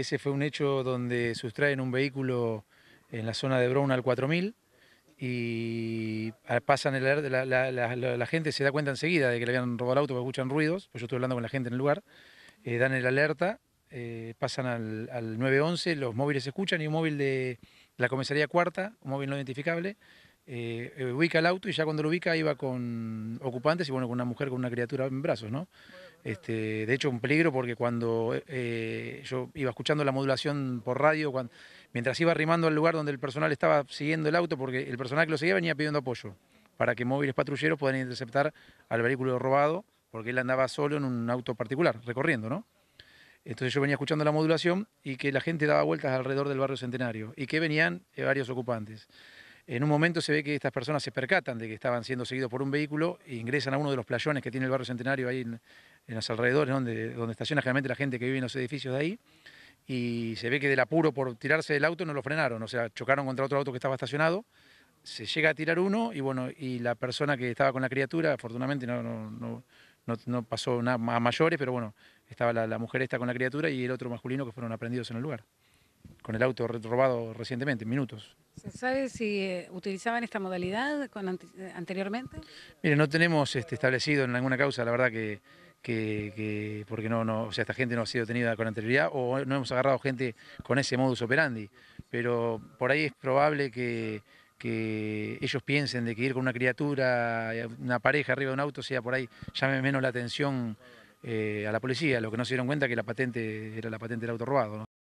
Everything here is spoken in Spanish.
Ese fue un hecho donde sustraen un vehículo en la zona de Brown al 4000 y pasan el la, la, gente se da cuenta enseguida de que le habían robado el auto porque escuchan ruidos, pues yo estoy hablando con la gente en el lugar, eh, dan el alerta, eh, pasan al, al 911, los móviles se escuchan y un móvil de la comisaría cuarta, un móvil no identificable, eh, eh, ubica el auto y ya cuando lo ubica iba con ocupantes y bueno, con una mujer con una criatura en brazos, ¿no? Este, de hecho, un peligro porque cuando eh, yo iba escuchando la modulación por radio, mientras iba arrimando al lugar donde el personal estaba siguiendo el auto, porque el personal que lo seguía venía pidiendo apoyo para que móviles patrulleros puedan interceptar al vehículo robado, porque él andaba solo en un auto particular, recorriendo, ¿no? Entonces yo venía escuchando la modulación y que la gente daba vueltas alrededor del barrio Centenario y que venían varios ocupantes. En un momento se ve que estas personas se percatan de que estaban siendo seguidos por un vehículo e ingresan a uno de los playones que tiene el barrio Centenario ahí en, los alrededores, donde, donde estaciona generalmente la gente que vive en los edificios de ahí. Y se ve que del apuro por tirarse del auto no lo frenaron, o sea, chocaron contra otro auto que estaba estacionado. Se llega a tirar uno y bueno, y la persona que estaba con la criatura, afortunadamente no, no, pasó nada a mayores, pero bueno, estaba la, la, mujer esta con la criatura y el otro masculino que fueron aprendidos en el lugar con el auto robado recientemente, en minutos. ¿Se sabe si eh, utilizaban esta modalidad anteriormente? Mire, no tenemos este, establecido en alguna causa, la verdad que, porque no, no, esta gente no ha sido tenida con anterioridad o no hemos agarrado gente con ese modus operandi, pero por ahí es probable que, ellos piensen de que ir con una criatura, eh, una pareja arriba de un auto, sea por ahí, llame menos la atención eh, a la policía, lo que no se dieron cuenta que la patente era la patente del auto robado.